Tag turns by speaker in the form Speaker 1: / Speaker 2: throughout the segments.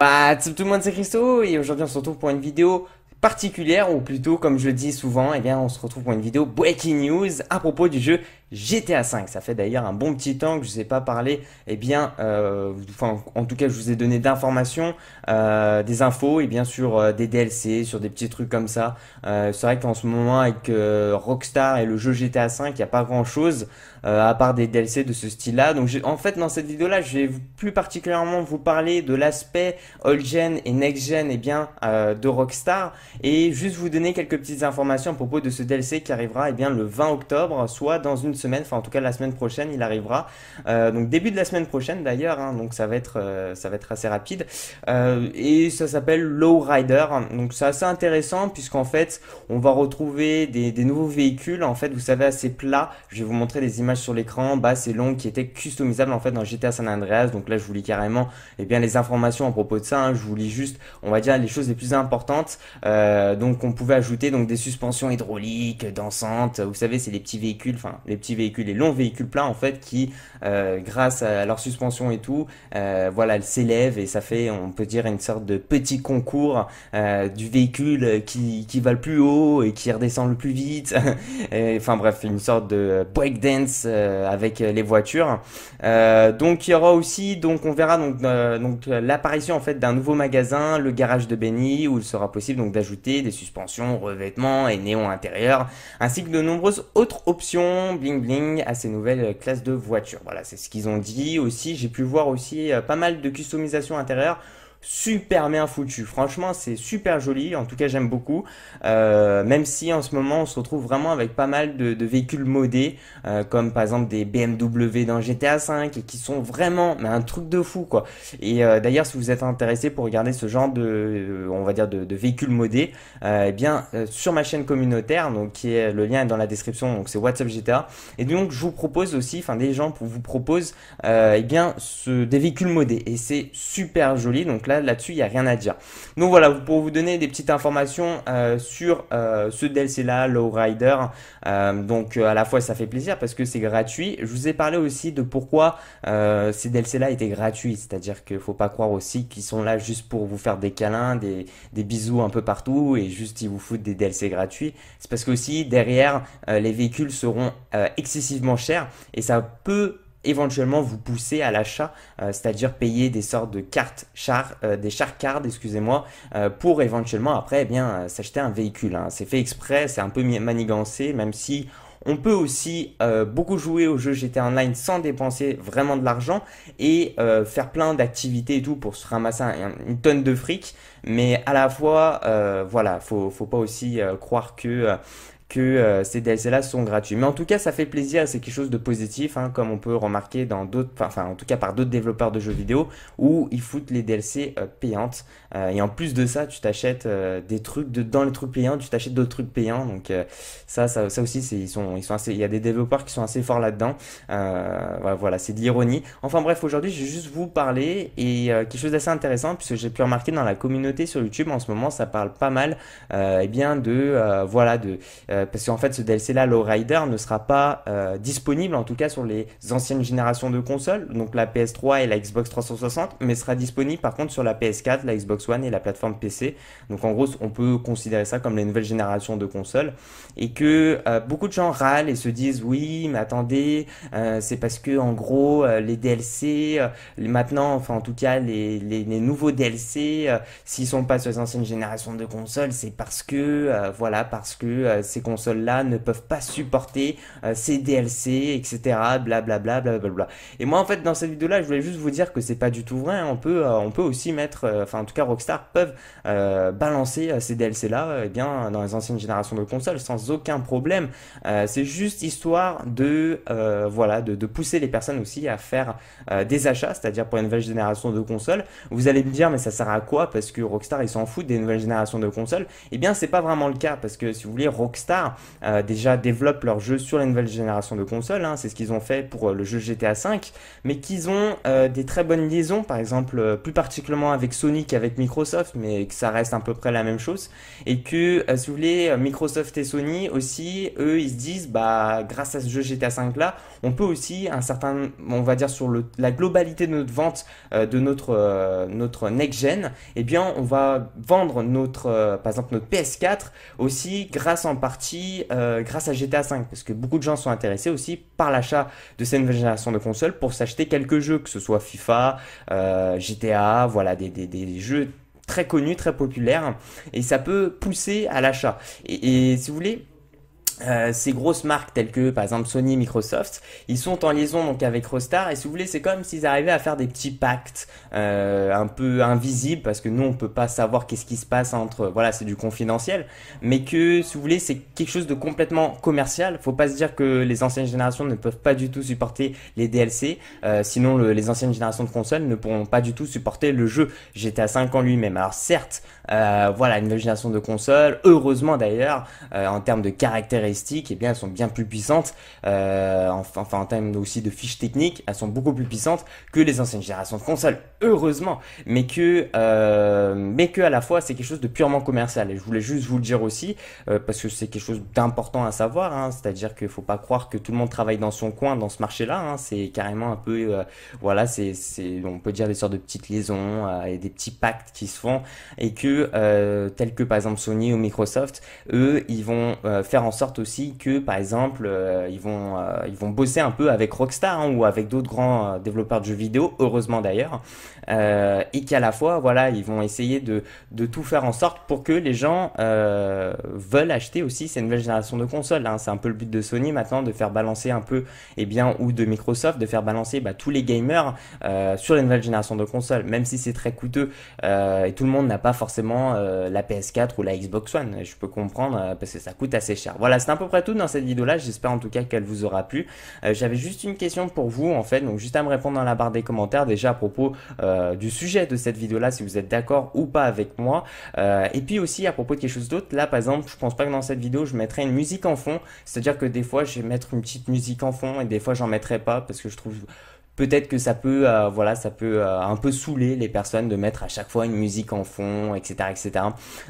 Speaker 1: Bah, tout le monde c'est Christo et aujourd'hui on se retrouve pour une vidéo particulière ou plutôt comme je le dis souvent, eh bien on se retrouve pour une vidéo breaking news à propos du jeu GTA V, Ça fait d'ailleurs un bon petit temps que je ne vous ai pas parlé, et eh bien, euh, en tout cas, je vous ai donné d'informations, euh, des infos, et bien sûr euh, des DLC, sur des petits trucs comme ça. c'est vrai qu'en ce moment, avec Rockstar et le jeu GTA 5, il n'y a pas grand chose à part des DLC de ce style-là. Donc, en fait, dans cette vidéo-là, je vais plus particulièrement vous parler de l'aspect old-gen et next-gen, et eh bien, de Rockstar, et juste vous donner quelques petites informations à propos de ce DLC qui arrivera, et eh bien, le 20 octobre, soit dans une semaine enfin en tout cas la semaine prochaine, il arrivera. Euh, donc début de la semaine prochaine d'ailleurs, hein, donc ça va être euh, ça va être assez rapide. Euh, et ça s'appelle Low Rider. Donc c'est assez intéressant puisqu'en fait on va retrouver des, nouveaux véhicules. En fait, vous savez assez plat. Je vais vous montrer des images sur l'écran. basse et long qui était customisable en fait dans GTA San Andreas. Donc là je vous lis carrément et eh bien les informations à propos de ça. Hein. Je vous lis juste on va dire les choses les plus importantes. donc on pouvait ajouter donc des suspensions hydrauliques, dansantes. Vous savez c'est les petits véhicules, enfin les véhicules, et longs véhicules plats en fait qui, euh, grâce à leur suspension et tout, euh, voilà, elle s'élèvent et ça fait, on peut dire, une sorte de petit concours euh, du véhicule qui, qui va le plus haut et qui redescend le plus vite. enfin bref, une sorte de breakdance avec les voitures. donc il y aura aussi, donc on verra donc, donc l'apparition en fait d'un nouveau magasin, le garage de Benny, où il sera possible donc d'ajouter des suspensions, revêtements et néons intérieurs, ainsi que de nombreuses autres options à ces nouvelles classes de voitures. Voilà, c'est ce qu'ils ont dit aussi. J'ai pu voir aussi euh, pas mal de customisation intérieure super bien foutu. Franchement, c'est super joli. En tout cas, j'aime beaucoup. Euh, même si en ce moment, on se retrouve vraiment avec pas mal de, véhicules modés, euh, comme par exemple des BMW dans GTA V, et qui sont vraiment un truc de fou, quoi. Et euh, d'ailleurs, si vous êtes intéressé pour regarder ce genre de, on va dire, de, véhicules modés, eh bien, sur ma chaîne communautaire, donc qui est le lien est dans la description, donc c'est WhatsApp GTA. Et donc, je vous propose aussi, enfin, des gens pour vous proposent, eh bien, ce, des véhicules modés. Et c'est super joli. Donc là, là, dessus il n'y a rien à dire. Donc voilà, pour vous donner des petites informations euh, sur euh, ce DLC-là, Lowrider. Euh, donc à la fois, ça fait plaisir parce que c'est gratuit. Je vous ai parlé aussi de pourquoi ces DLC-là étaient gratuits. C'est-à-dire qu'il ne faut pas croire aussi qu'ils sont là juste pour vous faire des câlins, des, des, bisous un peu partout et juste ils vous foutent des DLC gratuits. C'est parce que aussi derrière, les véhicules seront excessivement chers et ça peut éventuellement vous pousser à l'achat, euh, c'est-à-dire payer des sortes de cartes char, euh, des char cards, excusez-moi, euh, pour éventuellement après eh bien s'acheter un véhicule. Hein. C'est fait exprès, c'est un peu manigancé, même si on peut aussi beaucoup jouer au jeu GTA Online sans dépenser vraiment de l'argent et faire plein d'activités et tout pour se ramasser une tonne de fric. Mais à la fois, voilà, faut, faut pas aussi croire que euh, ces DLC-là sont gratuits. Mais en tout cas, ça fait plaisir et c'est quelque chose de positif, hein, comme on peut remarquer dans d'autres, enfin en tout cas par d'autres développeurs de jeux vidéo, où ils foutent les DLC euh, payantes. Euh, et en plus de ça, tu t'achètes des trucs de, dans les trucs payants, tu t'achètes d'autres trucs payants. Donc ça, ça, aussi, ils sont, il y a des développeurs qui sont assez forts là-dedans. voilà, c'est de l'ironie. Enfin bref, aujourd'hui, je vais juste vous parler et quelque chose d'assez intéressant puisque j'ai pu remarquer dans la communauté sur YouTube en ce moment, ça parle pas mal, et eh bien de, voilà de euh, parce qu'en fait, ce DLC-là, Lowrider, ne sera pas euh, disponible, en tout cas sur les anciennes générations de consoles, donc la PS3 et la Xbox 360, mais sera disponible par contre sur la PS4, la Xbox One et la plateforme PC. Donc en gros, on peut considérer ça comme les nouvelles générations de consoles. Et que euh, beaucoup de gens râlent et se disent oui, mais attendez, c'est parce que en gros, les DLC, maintenant, enfin en tout cas, les, les, nouveaux DLC, s'ils sont pas sur les anciennes générations de consoles, c'est parce que, voilà, parce que c'est consoles-là ne peuvent pas supporter euh, ces DLC, etc. Blablabla. Bla, Et moi, en fait, dans cette vidéo-là, je voulais juste vous dire que c'est pas du tout vrai. On peut, euh, on peut aussi mettre, euh, enfin, en tout cas, Rockstar peuvent balancer ces DLC-là et eh bien, dans les anciennes générations de consoles sans aucun problème. c'est juste histoire de, voilà, de, pousser les personnes aussi à faire des achats, c'est-à-dire pour une nouvelle génération de consoles. Vous allez me dire, mais ça sert à quoi Parce que Rockstar, ils s'en foutent des nouvelles générations de consoles. et eh bien, c'est pas vraiment le cas parce que si vous voulez, Rockstar euh, déjà développent leur jeu sur la nouvelle génération de consoles. Hein. c'est ce qu'ils ont fait pour euh, le jeu GTA V, mais qu'ils ont euh, des très bonnes liaisons, par exemple plus particulièrement avec Sony qu'avec Microsoft, mais que ça reste à peu près la même chose. Et que, si vous voulez, Microsoft et Sony aussi, eux, ils se disent, bah, grâce à ce jeu GTA V là, on peut aussi un certain, on va dire sur la globalité de notre vente de notre notre next gen, eh bien, on va vendre notre, par exemple notre PS4 aussi grâce en partie euh, grâce à GTA V, parce que beaucoup de gens sont intéressés aussi par l'achat de cette génération de consoles pour s'acheter quelques jeux, que ce soit FIFA, euh, GTA, voilà, des, jeux très connus, très populaires, et ça peut pousser à l'achat. et si vous voulez, euh, ces grosses marques telles que par exemple Sony, Microsoft, ils sont en liaison donc avec Rostar et si vous voulez c'est comme s'ils arrivaient à faire des petits pactes euh, un peu invisibles parce que nous on peut pas savoir qu'est-ce qui se passe entre voilà c'est du confidentiel mais que si vous voulez c'est quelque chose de complètement commercial faut pas se dire que les anciennes générations ne peuvent pas du tout supporter les DLC euh, sinon les anciennes générations de consoles ne pourront pas du tout supporter le jeu GTA 5 en lui-même alors certes voilà une nouvelle génération de consoles heureusement d'ailleurs en termes de caractéristiques et eh bien, elles sont bien plus puissantes, euh, enfin, en termes aussi de fiches techniques, elles sont beaucoup plus puissantes que les anciennes générations de consoles, heureusement, mais que, euh, mais que à la fois, c'est quelque chose de purement commercial. Et je voulais juste vous le dire aussi, euh, parce que c'est quelque chose d'important à savoir, hein. c'est-à-dire qu'il faut pas croire que tout le monde travaille dans son coin, dans ce marché-là, hein. c'est carrément un peu, voilà, c'est, on peut dire des sortes de petites liaisons et des petits pactes qui se font, et que, tels que par exemple Sony ou Microsoft, eux, ils vont faire en sorte aussi que, par exemple, euh, ils, vont, euh, ils vont bosser un peu avec Rockstar hein, ou avec d'autres grands euh, développeurs de jeux vidéo, heureusement d'ailleurs, et qu'à la fois, voilà, ils vont essayer de, de, tout faire en sorte pour que les gens veulent acheter aussi ces nouvelles générations de consoles. Hein. C'est un peu le but de Sony maintenant de faire balancer un peu, et eh bien, ou de Microsoft, de faire balancer bah, tous les gamers sur les nouvelles générations de consoles, même si c'est très coûteux et tout le monde n'a pas forcément la PS4 ou la Xbox One. Je peux comprendre parce que ça coûte assez cher. Voilà, c'est à peu près tout dans cette vidéo-là. J'espère en tout cas qu'elle vous aura plu. Euh, j'avais juste une question pour vous, en fait. Donc, juste à me répondre dans la barre des commentaires, déjà à propos euh, du sujet de cette vidéo-là, si vous êtes d'accord ou pas avec moi. Euh, et puis aussi, à propos de quelque chose d'autre, là, par exemple, je pense pas que dans cette vidéo, je mettrai une musique en fond. C'est-à-dire que des fois, je vais mettre une petite musique en fond et des fois, j'en mettrai pas parce que je trouve peut-être que ça peut, euh, voilà, ça peut euh, un peu saouler les personnes de mettre à chaque fois une musique en fond, etc., etc.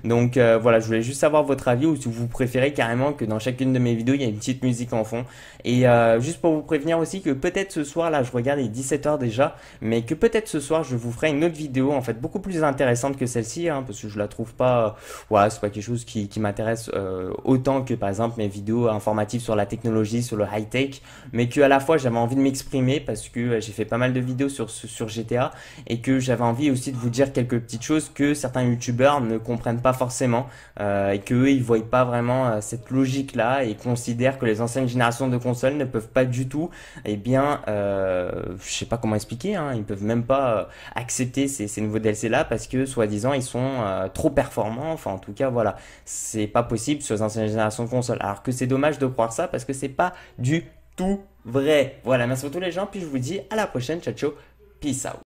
Speaker 1: Donc euh, voilà, je voulais juste savoir votre avis ou si vous préférez carrément que dans chacune de mes vidéos il y a une petite musique en fond. Et juste pour vous prévenir aussi que peut-être ce soir, là, je regarde il est 17 h déjà, mais que peut-être ce soir je vous ferai une autre vidéo en fait beaucoup plus intéressante que celle-ci, hein, parce que je la trouve pas, c'est pas quelque chose qui, qui m'intéresse autant que par exemple mes vidéos informatives sur la technologie, sur le high tech, mais que à la fois j'avais envie de m'exprimer parce que euh, j'ai fait pas mal de vidéos sur, sur GTA et que j'avais envie aussi de vous dire quelques petites choses que certains youtubeurs ne comprennent pas forcément euh, et qu'eux ils voient pas vraiment euh, cette logique là et considèrent que les anciennes générations de consoles ne peuvent pas du tout, et eh bien, je sais pas comment expliquer, hein, ils peuvent même pas accepter ces, nouveaux DLC là parce que soi-disant ils sont trop performants, enfin en tout cas voilà, c'est pas possible sur les anciennes générations de consoles. Alors que c'est dommage de croire ça parce que c'est pas du tout vrai. Voilà, merci à tous les gens, puis je vous dis à la prochaine, ciao ciao, peace out.